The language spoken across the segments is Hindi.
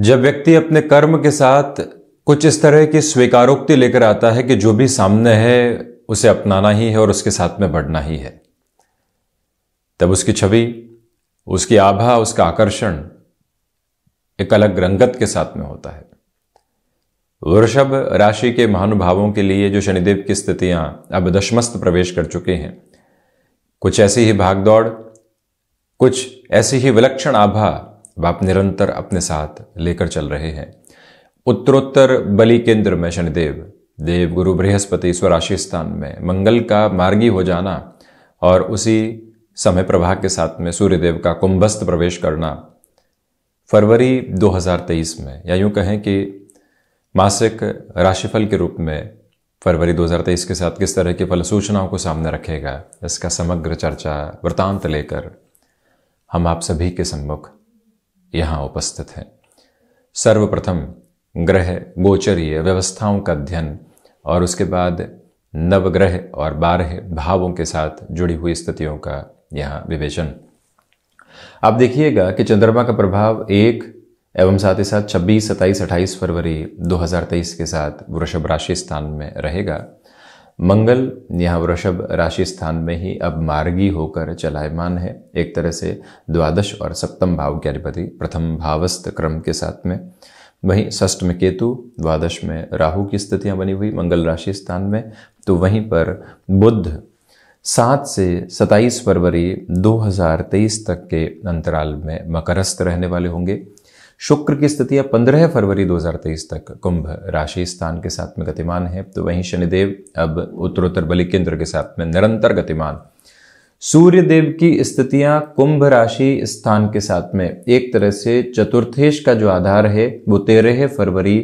जब व्यक्ति अपने कर्म के साथ कुछ इस तरह की स्वीकारोक्ति लेकर आता है कि जो भी सामने है उसे अपनाना ही है और उसके साथ में बढ़ना ही है तब उसकी छवि उसकी आभा उसका आकर्षण एक अलग रंगत के साथ में होता है वृषभ राशि के महानुभावों के लिए जो शनिदेव की स्थितियां अब दशमस्त प्रवेश कर चुके हैं कुछ ऐसी ही भागदौड़ कुछ ऐसी ही विलक्षण आभा आप निरंतर अपने साथ लेकर चल रहे हैं उत्तरोत्तर बलि केंद्र में शनिदेव देव गुरु बृहस्पति स्वराशि स्थान में मंगल का मार्गी हो जाना और उसी समय प्रवाह के साथ में सूर्यदेव का कुंभस्थ प्रवेश करना फरवरी 2023 में या यूं कहें कि मासिक राशिफल के रूप में फरवरी 2023 के साथ किस तरह की फल सूचनाओं को सामने रखेगा इसका समग्र चर्चा वृतांत लेकर हम आप सभी के सम्मुख यहां उपस्थित है सर्वप्रथम ग्रह गोचरीय व्यवस्थाओं का अध्ययन और उसके बाद नवग्रह और बारह भावों के साथ जुड़ी हुई स्थितियों का यहाँ विवेचन आप देखिएगा कि चंद्रमा का प्रभाव एक एवं साथ ही साथ 26, 27, 28 फरवरी 2023 के साथ वृषभ राशि स्थान में रहेगा मंगल यहाँ वृषभ राशि स्थान में ही अब मार्गी होकर चलायमान है एक तरह से द्वादश और सप्तम भाव के अधिपति प्रथम भावस्थ क्रम के साथ में वहीं षष्ठ में केतु द्वादश में राहु की स्थितियां बनी हुई मंगल राशि स्थान में तो वहीं पर बुद्ध सात से सताईस फरवरी 2023 तक के अंतराल में मकरस्थ रहने वाले होंगे शुक्र की स्थिति अब पंद्रह फरवरी 2023 तक कुंभ राशि स्थान के साथ में गतिमान है तो वहीं शनिदेव अब उत्तरोत्तर बलि केंद्र के साथ में निरंतर गतिमान सूर्य देव की स्थितियां कुंभ राशि स्थान के साथ में एक तरह से चतुर्थेश का जो आधार है वो तेरह फरवरी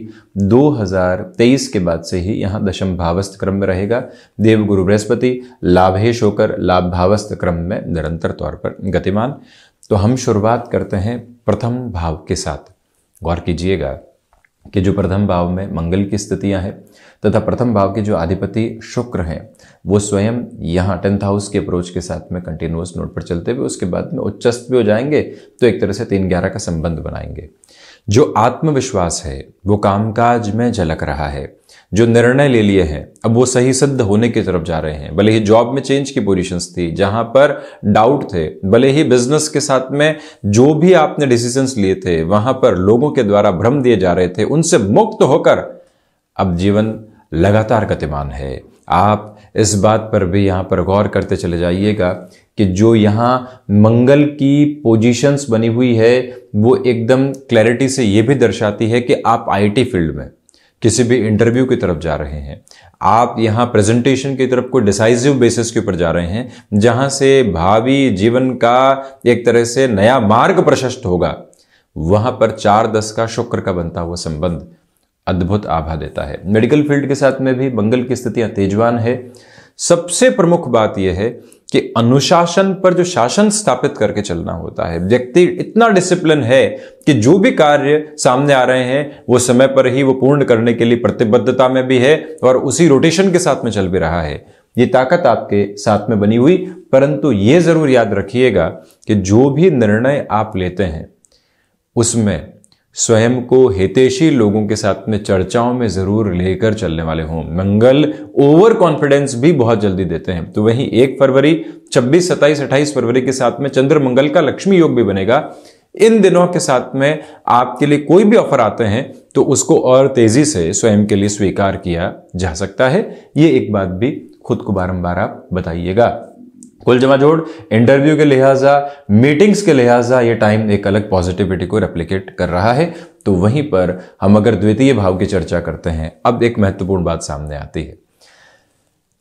2023 के बाद से ही यहां दशम भावस्थ क्रम में रहेगा देव गुरु बृहस्पति लाभेश होकर लाभ भावस्थ क्रम में निरंतर तौर पर गतिमान तो हम शुरुआत करते हैं प्रथम भाव के साथ गौर कीजिएगा कि जो प्रथम भाव में मंगल की स्थितियां हैं तथा प्रथम भाव के जो अधिपति शुक्र हैं वो स्वयं यहाँ टेंथ हाउस के अप्रोच के साथ में कंटिन्यूस नोट पर चलते हुए उसके बाद में उच्चस्त भी हो जाएंगे तो एक तरह से तीन ग्यारह का संबंध बनाएंगे जो आत्मविश्वास है वो कामकाज में झलक रहा है जो निर्णय ले लिए हैं अब वो सही सिद्ध होने की तरफ जा रहे हैं भले ही जॉब में चेंज की पोजीशंस थी जहां पर डाउट थे भले ही बिजनेस के साथ में जो भी आपने डिसीजंस लिए थे वहां पर लोगों के द्वारा भ्रम दिए जा रहे थे उनसे मुक्त होकर अब जीवन लगातार गतिमान है आप इस बात पर भी यहां पर गौर करते चले जाइएगा कि जो यहाँ मंगल की पोजीशंस बनी हुई है वो एकदम क्लैरिटी से ये भी दर्शाती है कि आप आईटी फील्ड में किसी भी इंटरव्यू की तरफ जा रहे हैं आप यहाँ प्रेजेंटेशन की तरफ कोई डिसाइजिव बेसिस के ऊपर जा रहे हैं जहाँ से भावी जीवन का एक तरह से नया मार्ग प्रशस्त होगा वहाँ पर चार दस का शुक्र का बनता हुआ संबंध अद्भुत आभा देता है मेडिकल फील्ड के साथ में भी मंगल की स्थितियाँ तेजवान है सबसे प्रमुख बात यह है कि अनुशासन पर जो शासन स्थापित करके चलना होता है व्यक्ति इतना डिसिप्लिन है कि जो भी कार्य सामने आ रहे हैं वो समय पर ही वो पूर्ण करने के लिए प्रतिबद्धता में भी है और उसी रोटेशन के साथ में चल भी रहा है ये ताकत आपके साथ में बनी हुई परंतु ये जरूर याद रखिएगा कि जो भी निर्णय आप लेते हैं उसमें स्वयं को हितेशी लोगों के साथ में चर्चाओं में जरूर लेकर चलने वाले हों मंगल ओवर कॉन्फिडेंस भी बहुत जल्दी देते हैं तो वहीं एक फरवरी 26, 27, 28 फरवरी के साथ में चंद्र मंगल का लक्ष्मी योग भी बनेगा इन दिनों के साथ में आपके लिए कोई भी ऑफर आते हैं तो उसको और तेजी से स्वयं के लिए स्वीकार किया जा सकता है ये एक बात भी खुद को बारम्बार आप बताइएगा कुल जमा जोड़ इंटरव्यू के लिहाजा मीटिंग्स के लिहाजा ये टाइम एक अलग पॉजिटिविटी को रेप्लीकेट कर रहा है तो वहीं पर हम अगर द्वितीय भाव की चर्चा करते हैं अब एक महत्वपूर्ण बात सामने आती है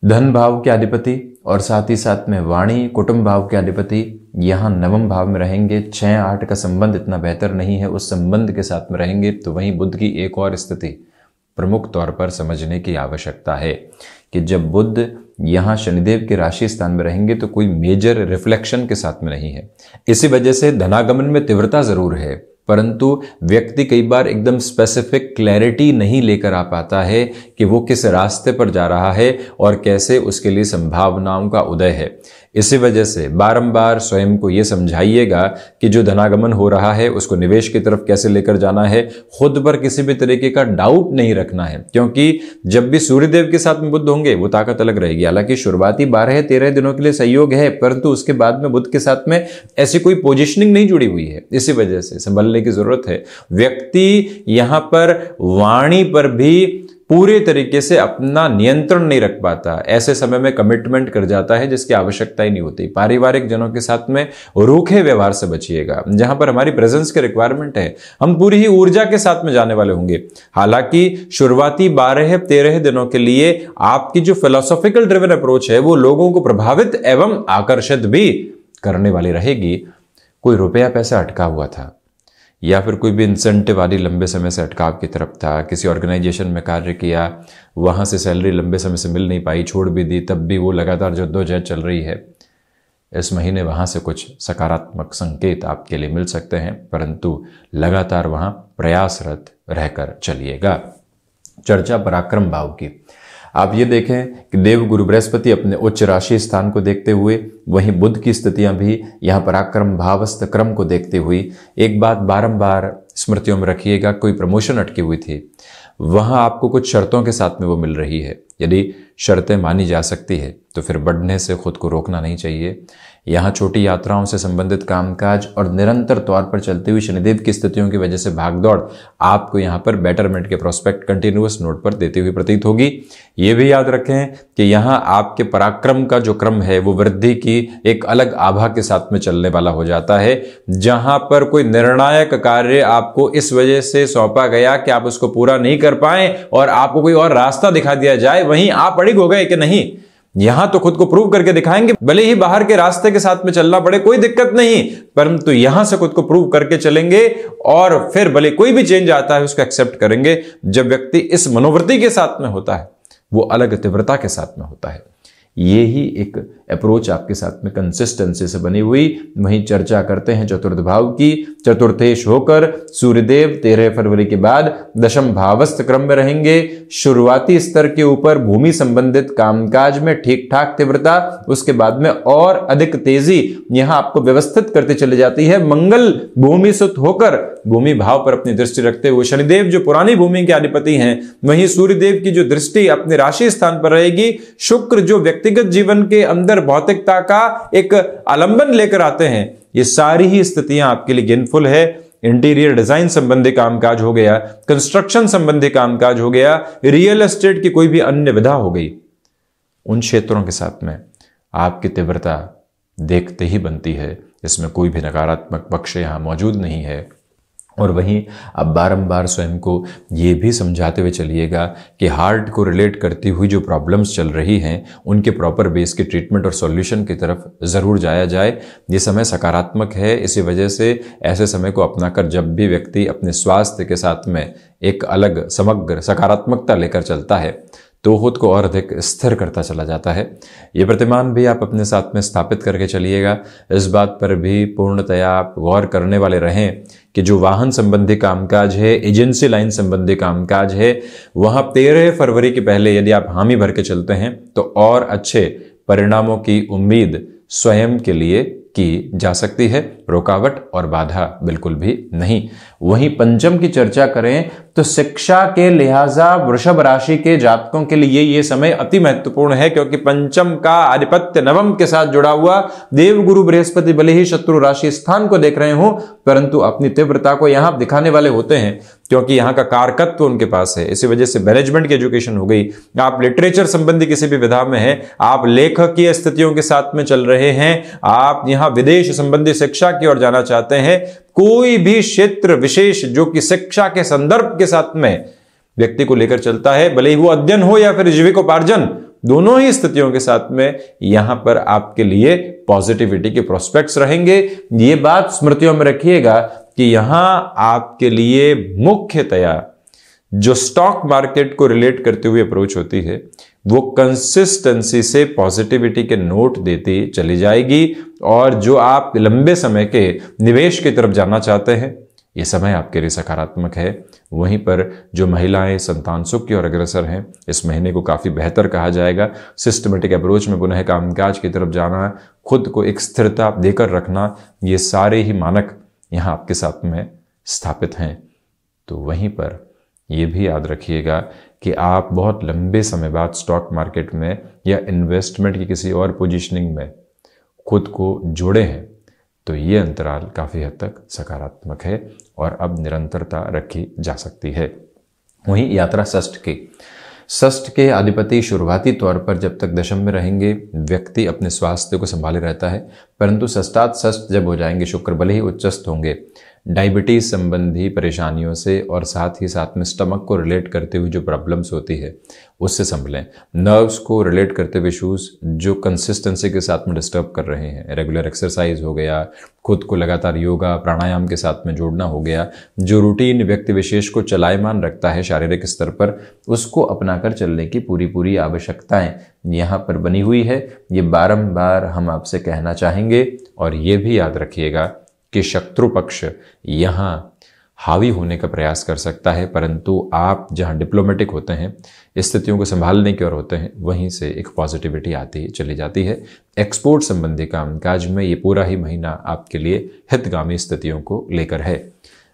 धन भाव के अधिपति और साथ ही साथ में वाणी कुटुंब भाव के अधिपति यहाँ नवम भाव में रहेंगे छः आठ का संबंध इतना बेहतर नहीं है उस संबंध के साथ में रहेंगे तो वहीं बुद्ध की एक और स्थिति प्रमुख तौर पर समझने की आवश्यकता है कि जब बुद्ध यहाँ शनिदेव के राशि स्थान में रहेंगे तो कोई मेजर रिफ्लेक्शन के साथ में नहीं है इसी वजह से धनागमन में तीव्रता जरूर है परंतु व्यक्ति कई बार एकदम स्पेसिफिक क्लैरिटी नहीं लेकर आ पाता है कि वो किस रास्ते पर जा रहा है और कैसे उसके लिए संभावनाओं का उदय है इसी वजह से बारंबार स्वयं को यह समझाइएगा कि जो धनागमन हो रहा है उसको निवेश की तरफ कैसे लेकर जाना है खुद पर किसी भी तरीके का डाउट नहीं रखना है क्योंकि जब भी सूर्यदेव के साथ में बुद्ध होंगे वो ताकत अलग रहेगी हालांकि शुरुआती बारह तेरह दिनों के लिए सहयोग है परंतु उसके बाद में बुद्ध के साथ में ऐसी कोई पोजिशनिंग नहीं जुड़ी हुई है इसी वजह से संभलने की जरूरत है व्यक्ति यहां पर वाणी पर भी पूरे तरीके से अपना नियंत्रण नहीं रख पाता ऐसे समय में कमिटमेंट कर जाता है जिसकी आवश्यकता ही नहीं होती पारिवारिक जनों के साथ में रूखे व्यवहार से बचिएगा जहां पर हमारी प्रेजेंस की रिक्वायरमेंट है हम पूरी ही ऊर्जा के साथ में जाने वाले होंगे हालांकि शुरुआती बारह तेरह दिनों के लिए आपकी जो फिलोसॉफिकल ड्रिवन अप्रोच है वो लोगों को प्रभावित एवं आकर्षित भी करने वाली रहेगी कोई रुपया पैसा अटका हुआ था या फिर कोई भी इंसेंटिव आदि लंबे समय से अटकाव की तरफ था किसी ऑर्गेनाइजेशन में कार्य किया वहाँ से सैलरी लंबे समय से मिल नहीं पाई छोड़ भी दी तब भी वो लगातार जद्दोजहद चल रही है इस महीने वहाँ से कुछ सकारात्मक संकेत आपके लिए मिल सकते हैं परंतु लगातार वहाँ प्रयासरत रहकर चलिएगा चर्चा पराक्रम भाव की आप ये देखें कि देव गुरु बृहस्पति अपने उच्च राशि स्थान को देखते हुए वहीं बुद्ध की स्थितियां भी यहाँ पराक्रम भावस्थ क्रम को देखते हुई एक बात बारंबार स्मृतियों में रखिएगा कोई प्रमोशन अटकी हुई थी वहां आपको कुछ शर्तों के साथ में वो मिल रही है यदि शर्तें मानी जा सकती है तो फिर बढ़ने से खुद को रोकना नहीं चाहिए यहाँ छोटी यात्राओं से संबंधित कामकाज और निरंतर तौर पर चलती हुई शनिदेव की स्थितियों की वजह से भागदौड़ आपको यहाँ पर बेटरमेंट के प्रोस्पेक्ट कंटिन्यूस नोट पर देती हुई प्रतीत होगी ये भी याद रखें कि यहाँ आपके पराक्रम का जो क्रम है वो वृद्धि की एक अलग आभा के साथ में चलने वाला हो जाता है जहाँ पर कोई निर्णायक कार्य आपको इस वजह से सौंपा गया कि आप उसको पूरा नहीं कर पाए और आपको कोई और रास्ता दिखा दिया जाए वहीं आप अड़िग हो गए कि नहीं यहां तो खुद को प्रूव करके दिखाएंगे भले ही बाहर के रास्ते के साथ में चलना पड़े कोई दिक्कत नहीं परंतु यहां से खुद को प्रूव करके चलेंगे और फिर भले कोई भी चेंज आता है उसको एक्सेप्ट करेंगे जब व्यक्ति इस मनोवृत्ति के साथ में होता है वो अलग तीव्रता के साथ में होता है ये ही एक अप्रोच आपके साथ में कंसिस्टेंसी से बनी हुई वहीं चर्चा करते हैं चतुर्थ भाव की चतुर्थेश होकर सूर्यदेव तेरह फरवरी के बाद दशम भावस्थ क्रम में रहेंगे शुरुआती स्तर के ऊपर भूमि संबंधित कामकाज में ठीक ठाक तीव्रता उसके बाद में और अधिक तेजी यहां आपको व्यवस्थित करते चली जाती है मंगल भूमि सुत होकर भूमि भाव पर अपनी दृष्टि रखते हुए शनिदेव जो पुरानी भूमि के अधिपति हैं वहीं सूर्यदेव की जो दृष्टि अपने राशि स्थान पर रहेगी शुक्र जो व्यक्ति व्यक्तिगत जीवन के अंदर भौतिकता का एक आलंबन लेकर आते हैं ये सारी ही स्थितियां आपके लिए गेनफुल है इंटीरियर डिजाइन संबंधी कामकाज हो गया कंस्ट्रक्शन संबंधी कामकाज हो गया रियल एस्टेट की कोई भी अन्य विधा हो गई उन क्षेत्रों के साथ में आपकी तीव्रता देखते ही बनती है इसमें कोई भी नकारात्मक पक्ष यहां मौजूद नहीं है और वहीं आप बारंबार स्वयं को ये भी समझाते हुए चलिएगा कि हार्ट को रिलेट करती हुई जो प्रॉब्लम्स चल रही हैं उनके प्रॉपर बेस के ट्रीटमेंट और सॉल्यूशन की तरफ ज़रूर जाया जाए ये समय सकारात्मक है इसी वजह से ऐसे समय को अपनाकर जब भी व्यक्ति अपने स्वास्थ्य के साथ में एक अलग समग्र सकारात्मकता लेकर चलता है तो खुद को और अधिक स्थिर करता चला जाता है ये प्रतिमान भी आप अपने साथ में स्थापित करके चलिएगा इस बात पर भी पूर्णतया आप गौर करने वाले रहें कि जो वाहन संबंधी कामकाज है एजेंसी लाइन संबंधी कामकाज है वहाँ तेरह फरवरी के पहले यदि आप हामी भर के चलते हैं तो और अच्छे परिणामों की उम्मीद स्वयं के लिए की जा सकती है रुकावट और बाधा बिल्कुल भी नहीं वहीं पंचम की चर्चा करें तो शिक्षा के लिहाजा वृषभ राशि के जातकों के लिए ये समय अति महत्वपूर्ण है क्योंकि पंचम का आधिपत्य नवम के साथ जुड़ा हुआ देव गुरु बृहस्पति भले ही शत्रु राशि स्थान को देख रहे हों परंतु अपनी तीव्रता को यहां दिखाने वाले होते हैं क्योंकि यहां का कारकत्व उनके पास है इसी वजह से मैनेजमेंट की एजुकेशन हो गई आप लिटरेचर संबंधी किसी भी विधा में हैं आप लेखकीय स्थितियों के साथ में चल रहे हैं आप यहां विदेश संबंधी शिक्षा की ओर जाना चाहते हैं कोई भी क्षेत्र विशेष जो कि शिक्षा के संदर्भ के साथ में व्यक्ति को लेकर चलता है भले ही वो अध्ययन हो या फिर जीविकोपार्जन दोनों ही स्थितियों के साथ में यहां पर आपके लिए पॉजिटिविटी के प्रोस्पेक्ट्स रहेंगे ये बात स्मृतियों में रखिएगा कि यहां आपके लिए मुख्यतया जो स्टॉक मार्केट को रिलेट करते हुए अप्रोच होती है वो कंसिस्टेंसी से पॉजिटिविटी के नोट देती चली जाएगी और जो आप लंबे समय के निवेश की तरफ जाना चाहते हैं ये समय आपके लिए सकारात्मक है वहीं पर जो महिलाएं संतान सुख की ओर अग्रसर हैं इस महीने को काफ़ी बेहतर कहा जाएगा सिस्टमेटिक अप्रोच में पुनः कामकाज की तरफ जाना खुद को एक स्थिरता देकर रखना ये सारे ही मानक यहाँ आपके साथ में स्थापित हैं तो वहीं पर ये भी याद रखिएगा कि आप बहुत लंबे समय बाद स्टॉक मार्केट में या इन्वेस्टमेंट की किसी और पोजीशनिंग में खुद को जोड़े हैं तो ये अंतराल काफ़ी हद तक सकारात्मक है और अब निरंतरता रखी जा सकती है वहीं यात्रा षष्ठ की षष्ठ के अधिपति शुरुआती तौर पर जब तक दशम में रहेंगे व्यक्ति अपने स्वास्थ्य को संभाले रहता है परंतु सस्ता जब हो जाएंगे शुक्र भले ही उच्चस्त होंगे डायबिटीज़ संबंधी परेशानियों से और साथ ही साथ में स्टमक को रिलेट करते हुए जो प्रॉब्लम्स होती है उससे संभलें नर्व्स को रिलेट करते हुए इशूज़ जो कंसिस्टेंसी के साथ में डिस्टर्ब कर रहे हैं रेगुलर एक्सरसाइज हो गया खुद को लगातार योगा प्राणायाम के साथ में जोड़ना हो गया जो रूटीन व्यक्ति विशेष को चलायमान रखता है शारीरिक स्तर पर उसको अपनाकर चलने की पूरी पूरी आवश्यकताएं यहाँ पर बनी हुई है ये बारंबार हम आपसे कहना चाहेंगे और ये भी याद रखिएगा कि शत्रु पक्ष यहाँ हावी होने का प्रयास कर सकता है परंतु आप जहाँ डिप्लोमेटिक होते हैं स्थितियों को संभालने की ओर होते हैं वहीं से एक पॉजिटिविटी आती चली जाती है एक्सपोर्ट संबंधी कामकाज में ये पूरा ही महीना आपके लिए हितगामी स्थितियों को लेकर है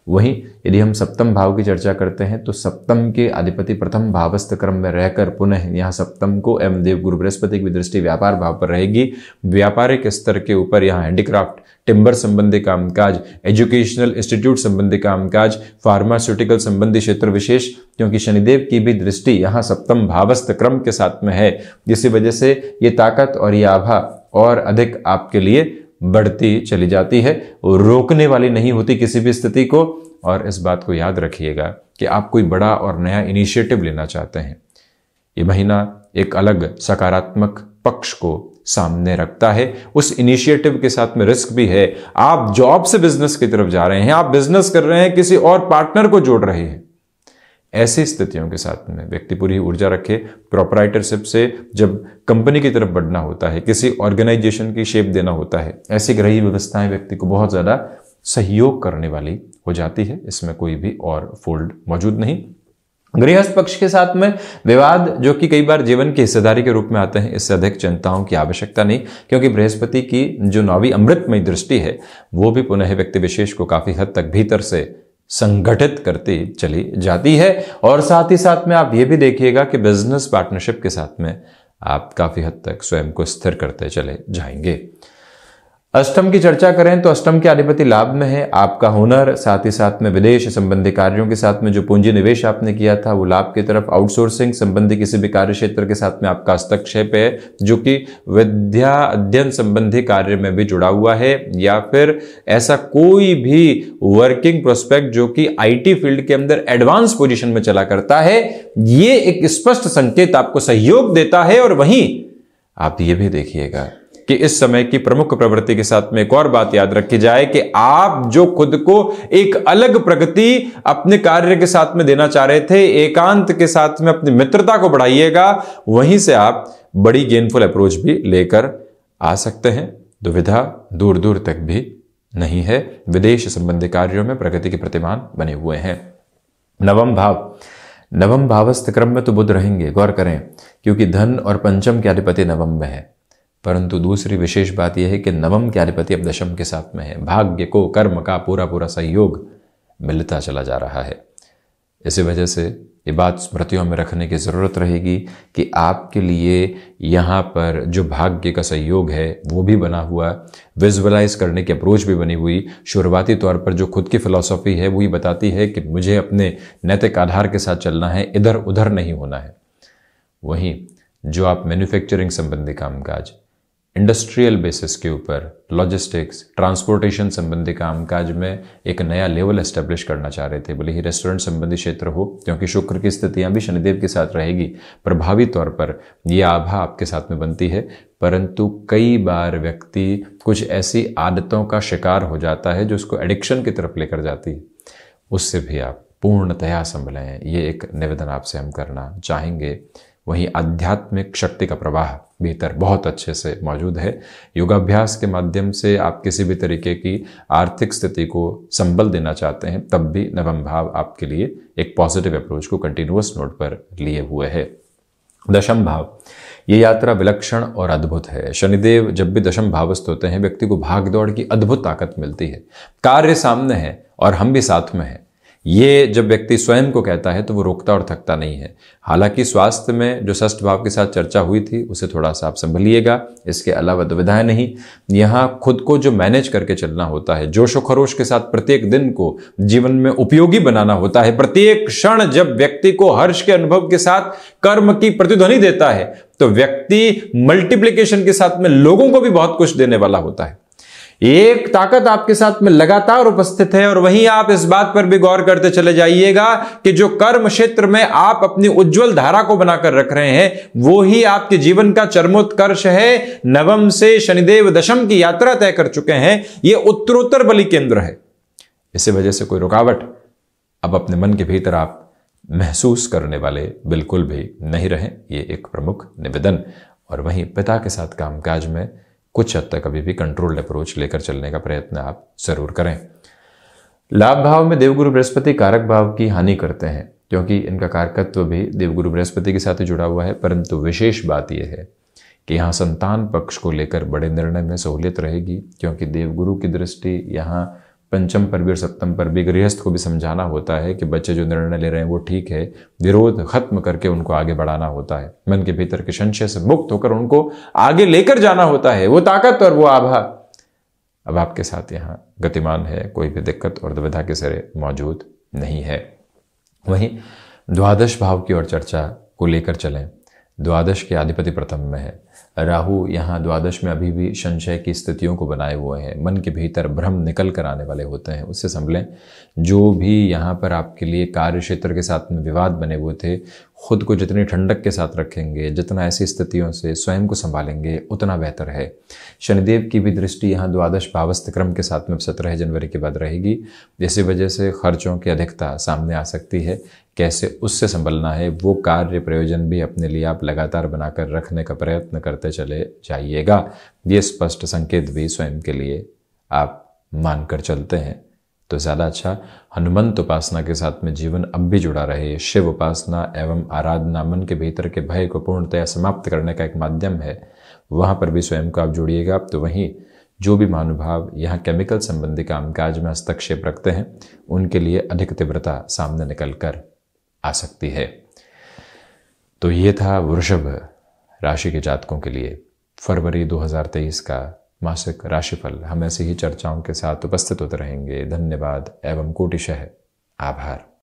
वहीं यदि हम सप्तम भाव की चर्चा करते हैं तो सप्तम के अधिपति प्रथम भावस्थ क्रम में रहकर पुनः यहाँ सप्तम को एम देव गुरु बृहस्पति की दृष्टि व्यापार भाव पर रहेगी व्यापारिक स्तर के ऊपर यहाँ हैंडीक्राफ्ट टिम्बर संबंधी कामकाज एजुकेशनल इंस्टीट्यूट संबंधी कामकाज फार्मास्यूटिकल संबंधी क्षेत्र विशेष क्योंकि शनिदेव की भी दृष्टि यहाँ सप्तम भावस्थ क्रम के साथ में है जिस वजह से ये ताकत और ये आभा और अधिक आपके लिए बढ़ती चली जाती है रोकने वाली नहीं होती किसी भी स्थिति को और इस बात को याद रखिएगा कि आप कोई बड़ा और नया इनिशिएटिव लेना चाहते हैं ये महीना एक अलग सकारात्मक पक्ष को सामने रखता है उस इनिशिएटिव के साथ में रिस्क भी है आप जॉब से बिजनेस की तरफ जा रहे हैं आप बिजनेस कर रहे हैं किसी और पार्टनर को जोड़ रहे हैं ऐसी स्थितियों के साथ में व्यक्ति पूरी ऊर्जा रखे प्रोपराइटरशिप से जब कंपनी की तरफ बढ़ना होता है किसी ऑर्गेनाइजेशन की शेप देना होता है ऐसी ग्रही व्यवस्थाएं व्यक्ति को बहुत ज़्यादा सहयोग करने वाली हो जाती है इसमें कोई भी और फोल्ड मौजूद नहीं गृहस्थ पक्ष के साथ में विवाद जो कि कई बार जीवन की हिस्सेदारी के रूप में आते हैं इससे अधिक चिंताओं की आवश्यकता नहीं क्योंकि बृहस्पति की जो नौवीं अमृतमय दृष्टि है वो भी पुनः व्यक्ति विशेष को काफी हद तक भीतर से संगठित करती चली जाती है और साथ ही साथ में आप ये भी देखिएगा कि बिजनेस पार्टनरशिप के साथ में आप काफ़ी हद तक स्वयं को स्थिर करते चले जाएंगे अष्टम की चर्चा करें तो अष्टम के अधिपति लाभ में है आपका हुनर साथ ही साथ में विदेश संबंधी कार्यों के साथ में जो पूंजी निवेश आपने किया था वो लाभ की तरफ आउटसोर्सिंग संबंधी किसी भी कार्य क्षेत्र के साथ में आपका हस्तक्षेप है जो कि विद्या अध्ययन संबंधी कार्य में भी जुड़ा हुआ है या फिर ऐसा कोई भी वर्किंग प्रोस्पेक्ट जो कि आई फील्ड के अंदर एडवांस पोजिशन में चला करता है ये एक स्पष्ट संकेत आपको सहयोग देता है और वहीं आप ये भी देखिएगा कि इस समय की प्रमुख प्रवृत्ति के साथ में एक और बात याद रखी जाए कि आप जो खुद को एक अलग प्रगति अपने कार्य के साथ में देना चाह रहे थे एकांत के साथ में अपनी मित्रता को बढ़ाइएगा वहीं से आप बड़ी गेनफुल अप्रोच भी लेकर आ सकते हैं दुविधा दूर दूर तक भी नहीं है विदेश संबंधी कार्यों में प्रगति के प्रतिमान बने हुए हैं नवम भाव नवम भावस्थ क्रम में तो बुद्ध रहेंगे गौर करें क्योंकि धन और पंचम के अधिपति नवम में है परंतु दूसरी विशेष बात यह है कि नवम क्यालिपति अब दशम के साथ में है भाग्य को कर्म का पूरा पूरा सहयोग मिलता चला जा रहा है इसी वजह से ये बात स्मृतियों में रखने की ज़रूरत रहेगी कि आपके लिए यहाँ पर जो भाग्य का सहयोग है वो भी बना हुआ विजुअलाइज करने की अप्रोच भी बनी हुई शुरुआती तौर पर जो खुद की फिलॉसफी है वो ये बताती है कि मुझे अपने नैतिक आधार के साथ चलना है इधर उधर नहीं होना है वहीं जो आप मैन्युफैक्चरिंग संबंधी कामकाज इंडस्ट्रियल बेसिस के ऊपर लॉजिस्टिक्स ट्रांसपोर्टेशन संबंधी कामकाज में एक नया लेवल एस्टेब्लिश करना चाह रहे थे बोले ही रेस्टोरेंट संबंधी क्षेत्र हो क्योंकि शुक्र की स्थितियां भी शनिदेव के साथ रहेगी प्रभावी तौर पर यह आभा आपके साथ में बनती है परंतु कई बार व्यक्ति कुछ ऐसी आदतों का शिकार हो जाता है जो उसको एडिक्शन की तरफ लेकर जाती है उससे भी आप पूर्णतया संभलें ये एक निवेदन आपसे हम करना चाहेंगे वहीं आध्यात्मिक शक्ति का प्रवाह भीतर बहुत अच्छे से मौजूद है योगाभ्यास के माध्यम से आप किसी भी तरीके की आर्थिक स्थिति को संबल देना चाहते हैं तब भी नवम भाव आपके लिए एक पॉजिटिव अप्रोच को कंटिन्यूस नोट पर लिए हुए है दशम भाव ये यात्रा विलक्षण और अद्भुत है शनिदेव जब भी दशम भावस्थ होते हैं व्यक्ति को भाग दौड़ की अद्भुत ताकत मिलती है कार्य सामने है और हम भी साथ में हैं ये जब व्यक्ति स्वयं को कहता है तो वो रोकता और थकता नहीं है हालांकि स्वास्थ्य में जो षष्ठ भाव के साथ चर्चा हुई थी उसे थोड़ा सा आप संभलिएगा इसके अलावा दुविधाएं नहीं यहाँ खुद को जो मैनेज करके चलना होता है जोशो खरोश के साथ प्रत्येक दिन को जीवन में उपयोगी बनाना होता है प्रत्येक क्षण जब व्यक्ति को हर्ष के अनुभव के साथ कर्म की प्रतिध्वनि देता है तो व्यक्ति मल्टीप्लीकेशन के साथ में लोगों को भी बहुत कुछ देने वाला होता है एक ताकत आपके साथ में लगातार उपस्थित है और वहीं आप इस बात पर भी गौर करते चले जाइएगा कि जो कर्म क्षेत्र में आप अपनी उज्जवल धारा को बनाकर रख रहे हैं वो ही आपके जीवन का चरमोत्कर्ष है नवम से शनिदेव दशम की यात्रा तय कर चुके हैं ये उत्तरोत्तर बलि केंद्र है इसी वजह से कोई रुकावट अब अपने मन के भीतर आप महसूस करने वाले बिल्कुल भी नहीं रहे ये एक प्रमुख निवेदन और वहीं पिता के साथ कामकाज में कुछ हद तक अभी भी कंट्रोल्ड अप्रोच लेकर चलने का प्रयत्न आप जरूर करें लाभ भाव में देवगुरु बृहस्पति कारक भाव की हानि करते हैं क्योंकि इनका कारकत्व भी देवगुरु बृहस्पति के साथ जुड़ा हुआ है परंतु विशेष बात यह है कि यहाँ संतान पक्ष को लेकर बड़े निर्णय में सहूलियत रहेगी क्योंकि देवगुरु की दृष्टि यहाँ पंचम पर भी और सप्तम पर भी गृहस्थ को भी समझाना होता है कि बच्चे जो निर्णय ले रहे हैं वो ठीक है विरोध खत्म करके उनको आगे बढ़ाना होता है मन के भीतर के संशय से मुक्त होकर उनको आगे लेकर जाना होता है वो ताकत और वो आभा अब आपके साथ यहाँ गतिमान है कोई भी दिक्कत और दुविधा के सिरे मौजूद नहीं है वहीं द्वादश भाव की और चर्चा को लेकर चलें द्वादश के अधिपति प्रथम में है राहु यहाँ द्वादश में अभी भी संशय की स्थितियों को बनाए हुए हैं मन के भीतर भ्रम निकल कर आने वाले होते हैं उससे संभलें जो भी यहाँ पर आपके लिए कार्य क्षेत्र के साथ में विवाद बने हुए थे खुद को जितनी ठंडक के साथ रखेंगे जितना ऐसी स्थितियों से स्वयं को संभालेंगे उतना बेहतर है शनिदेव की भी दृष्टि यहाँ द्वादश पावस्थ क्रम के साथ में सत्रह जनवरी के बाद रहेगी इसी वजह से खर्चों की अधिकता सामने आ सकती है कैसे उससे संभलना है वो कार्य प्रयोजन भी अपने लिए आप लगातार बनाकर रखने का प्रयत्न करते चले जाइएगा ये स्पष्ट संकेत भी स्वयं के लिए आप मानकर चलते हैं तो ज़्यादा अच्छा हनुमंत उपासना के साथ में जीवन अब भी जुड़ा रहे शिव उपासना एवं आराधना मन के भीतर के भय को पूर्णतया समाप्त करने का एक माध्यम है वहाँ पर भी स्वयं को आप जुड़िएगा आप तो वहीं जो भी महानुभाव यहाँ केमिकल संबंधी कामकाज में हस्तक्षेप रखते हैं उनके लिए अधिक तीव्रता सामने निकल कर आ सकती है तो ये था वृषभ राशि के जातकों के लिए फरवरी 2023 का मासिक राशिफल हम ऐसी ही चर्चाओं के साथ उपस्थित होते रहेंगे धन्यवाद एवं कोटिशह आभार